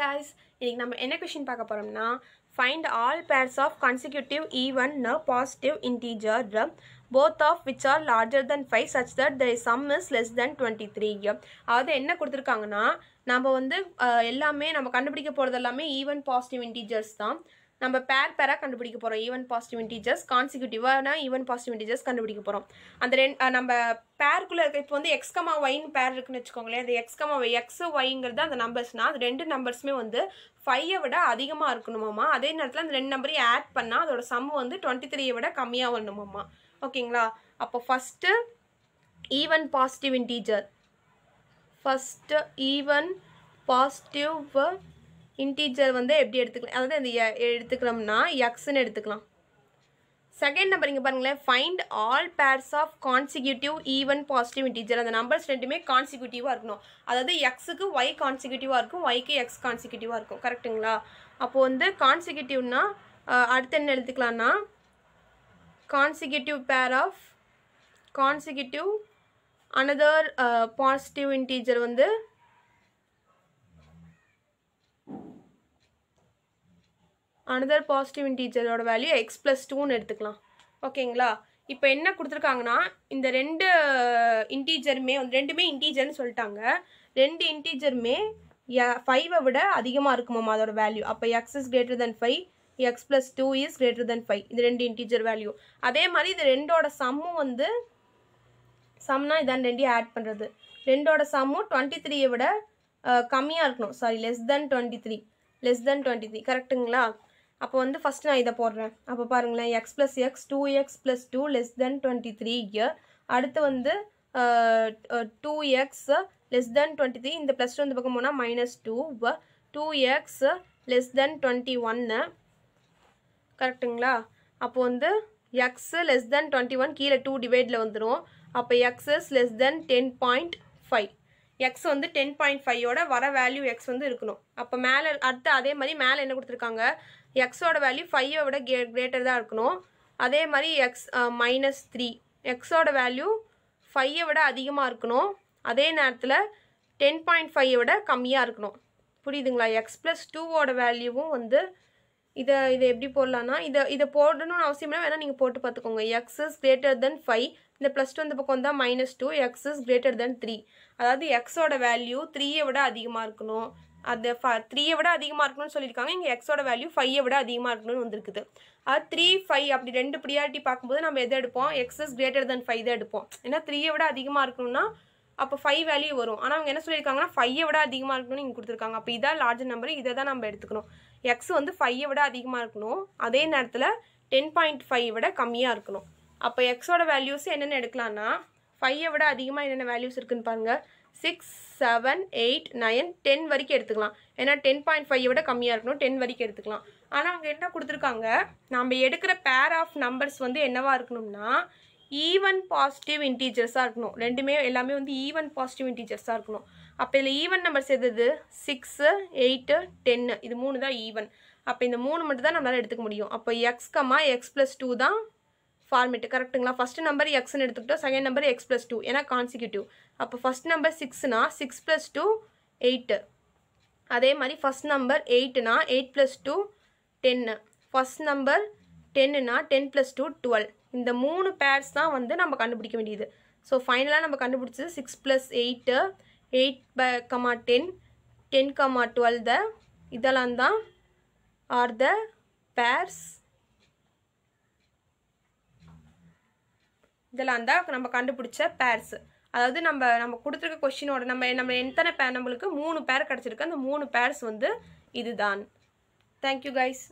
hi guys இன்றைக்கி நம்ம என்ன கொஷின் பார்க்க போகிறோம்னா find all pairs of consecutive even and positive integer both of which are larger than five such that the sum is less than twenty three அதாவது என்ன கொடுத்துருக்காங்கன்னா நம்ம வந்து எல்லாமே நம்ம கண்டுபிடிக்க போகிறது எல்லாமே ஈவன் பாசிட்டிவ் இன்டீஜர்ஸ் தான் நம்ம பேர் பேராக கண்டுபிடிக்க போகிறோம் ஈவன் பாசிட்டிவ் இன்டீஜர்ஸ் கான்சிக்யூட்டிவானா ஈவன் பாசிட்டிவ் இன்டீஜர்ஸ் கண்டுபிடிக்க போகிறோம் அந்த ரெண்டு நம்ம பேருக்குள்ளே இருக்க இப்போ வந்து எக்ஸ்கமா ஒயின் பேர் இருக்குன்னு வச்சுக்கோங்களேன் அந்த எக்ஸ்கமா எக்ஸ் ஒய்ங்கிறது அந்த நம்பர்ஸ்னால் அது ரெண்டு நம்பர்ஸுமே வந்து ஃபைவை விட அதிகமாக இருக்கணுமாம்மா அதே நேரத்தில் அந்த ரெண்டு நம்பரையும் ஆட் பண்ணால் அதோட சம் வந்து டுவெண்ட்டி த்ரீயை விட கம்மியாக வரணுமாம்மா ஓகேங்களா அப்போ first even positive integer first even positive integer வந்து எப்படி எடுத்துக்கலாம் அதாவது அந்த எடுத்துக்கிறோம்னா எக்ஸ்ன்னு எடுத்துக்கலாம் செகண்ட் நம்பர் இங்கே பாருங்களேன் find all pairs of consecutive even positive integer அந்த நம்பர்ஸ் ரெண்டுமே கான்சிக்யூட்டிவாக இருக்கணும் அதாவது எக்ஸுக்கு ஒய் கான்சிக்யூட்டிவாக இருக்கும் ஒய்க்கு எக்ஸ் கான்சிக்யூட்டிவாக இருக்கும் கரெக்டுங்களா அப்போது வந்து கான்சிக்யூட்டிவ்னா அடுத்து என்ன எடுத்துக்கலாம்னா consecutive pair of consecutive another positive integer வந்து அனதர் பாசிட்டிவ் இன்டீஜரோட வேல்யூ எக்ஸ் ப்ளஸ் டூன்னு எடுத்துக்கலாம் ஓகேங்களா இப்போ என்ன கொடுத்துருக்காங்கன்னா இந்த ரெண்டு இன்டீஜருமே ரெண்டுமே இன்டீஜர்னு சொல்லிட்டாங்க ரெண்டு இன்டீஜருமே ஃபைவை விட அதிகமாக இருக்குமாம் அதோட வேல்யூ அப்போ X is greater than five X plus two is greater than five இது ரெண்டு இன்டீஜர் வேல்யூ அதே மாதிரி இது ரெண்டோட சம்மும் வந்து சம்னா இதான் ரெண்டையும் ஆட் பண்ணுறது ரெண்டோட சம்மும் டுவெண்ட்டி த்ரீயை விட கம்மியாக இருக்கணும் sorry less than twenty three less than twenty three கரெக்டுங்களா அப்போ வந்து ஃபஸ்ட் நான் இதை போடுறேன் அப்போ பாருங்களேன் X plus X two X plus two less than twenty three இயர் அடுத்து வந்து two X less than twenty three இந்த ப்ளஸ் டூ வந்து பக்கம் போனால் minus two two X less than twenty ஒன்னு கரெக்டுங்களா அப்போ வந்து X less than twenty one கீழே டூ டிவைடில் வந்துடும் அப்போ X is less than ten point five X வந்து டென் பாயிண்ட் ஃபைவோட வர வேல்யூ எக்ஸ் வந்து இருக்கணும் அப்போ மேலே அடுத்து அதே மாதிரி மேலே என்ன கொடுத்துருக்காங்க எக்ஸோட வேல்யூ ஃபைவை விட கே கிரேட்டர் தான் இருக்கணும் அதே மாதிரி எக்ஸ் மைனஸ் த்ரீ எக்ஸோட வேல்யூ ஃபைவை விட அதிகமாக இருக்கணும் அதே நேரத்தில் டென் பாயிண்ட் ஃபைவை விட கம்மியாக இருக்கணும் புரியுதுங்களா எக்ஸ் ப்ளஸ் டூவோட வேல்யூவும் வந்து இதை இதை எப்படி போடலான்னா இதை இதை போடணும்னு அவசியம் இல்லை வேணால் நீங்கள் போட்டு பார்த்துக்கோங்க X is greater than five இந்த ப்ளஸ் டூ இந்த பக்கம் வந்தால் minus two X is greater than three அதாவது எக்ஸோட வேல்யூ த்ரீயை விட அதிகமாக இருக்கணும் அது ஃப த்ரீயை விட அதிகமாக இருக்கணும்னு சொல்லியிருக்காங்க இங்கே எக்ஸோட வேல்யூ ஃபைவை விட அதிகமாக இருக்கணும்னு வந்திருக்குது அது த்ரீ ஃபைவ் அப்படி ரெண்டு ப்ரியாரிட்டி பார்க்கும்போது நம்ம எதை எடுப்போம் X is greater than five தான் எடுப்போம் ஏன்னா த்ரீயை விட அதிகமாக இருக்கணும்னா அப்போ ஃபைவ் வேல்யூ வரும் ஆனால் அவங்க என்ன சொல்லியிருக்காங்கன்னா ஃபைவை விட அதிகமாக இருக்கணும்னு இங்கே கொடுத்துருக்காங்க அப்போ இதான் லார்ஜ் நம்பர் இதை தான் நம்ம எடுத்துக்கணும் எக்ஸ் வந்து ஃபைவை விட அதிகமாக இருக்கணும் அதே நேரத்தில் டென் பாயிண்ட் ஃபைவ் விட கம்மியாக இருக்கணும் அப்போ எக்ஸோட வேல்யூஸ் என்னென்ன எடுக்கலான்னா ஃபைவை விட அதிகமாக என்னென்ன வேல்யூஸ் இருக்குன்னு பாருங்கள் six seven eight nine ten வரைக்கும் எடுத்துக்கலாம் ஏன்னா டென் பாயிண்ட் ஃபைவ் விட கம்மியாக இருக்கணும் டென் வரைக்கும் எடுத்துக்கலாம் ஆனால் அவங்க என்ன கொடுத்துருக்காங்க நம்ம எடுக்கிற பேர் ஆஃப் நம்பர்ஸ் வந்து என்னவாக இருக்கணும்னா ஈவன் பாசிட்டிவ் இன்டீஜர்ஸாக இருக்கணும் ரெண்டுமே எல்லாமே வந்து ஈவன் பாசிட்டிவ் இன்டீஜர்ஸாக இருக்கணும் அப்போ இதில் ஈவன் நம்பர்ஸ் எது சிக்ஸு எயிட்டு டென்னு இது மூணு தான் ஈவன் அப்போ இந்த மூணு மட்டும் தான் நம்மளால் எடுத்துக்க முடியும் அப்போ X comma X plus two தான் ஃபார்மேட்டு கரெக்டுங்களா ஃபஸ்ட் நம்பர் எக்ஸ்னு எடுத்துக்கிட்டோம் second number X plus two ஏன்னா கான்சிக்யூட்டிவ் அப்போ ஃபஸ்ட் நம்பர் சிக்ஸ்னா சிக்ஸ் ப்ளஸ் டூ எயிட்டு அதே மாதிரி ஃபஸ்ட் நம்பர் எயிட்டுனா eight plus two ten first number டென்னுனா டென் ப்ளஸ் டூ டுவெல் இந்த மூணு பேர்ஸ் தான் வந்து நம்ம கண்டுபிடிக்க வேண்டியது ஸோ ஃபைனலாக நம்ம கண்டுபிடிச்சது சிக்ஸ் ப்ளஸ் எயிட்டு எயிட் ப comma ten ten comma twelve the இதெல்லாம் தான் ஆர் த பேர்ஸ் இதெல்லாம் தான் நம்ம கண்டுபிடிச்ச பேர்ஸ் அதாவது நம்ம நம்ம கொடுத்துருக்க கொஷினோட நம்ம நம்ம எத்தனை பேர் நம்மளுக்கு மூணு பேர் கிடச்சிருக்கு அந்த மூணு பேர்ஸ் வந்து இதுதான் தேங்க்யூ கைஸ்